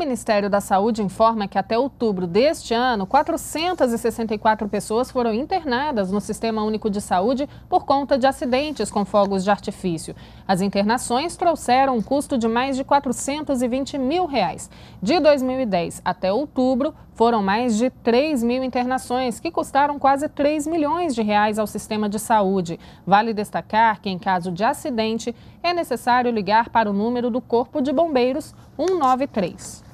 Ministério da Saúde informa que até outubro deste ano, 464 pessoas foram internadas no Sistema Único de Saúde por conta de acidentes com fogos de artifício. As internações trouxeram um custo de mais de 420 mil reais. De 2010 até outubro, foram mais de 3 mil internações, que custaram quase 3 milhões de reais ao sistema de saúde. Vale destacar que, em caso de acidente, é necessário ligar para o número do Corpo de Bombeiros 193.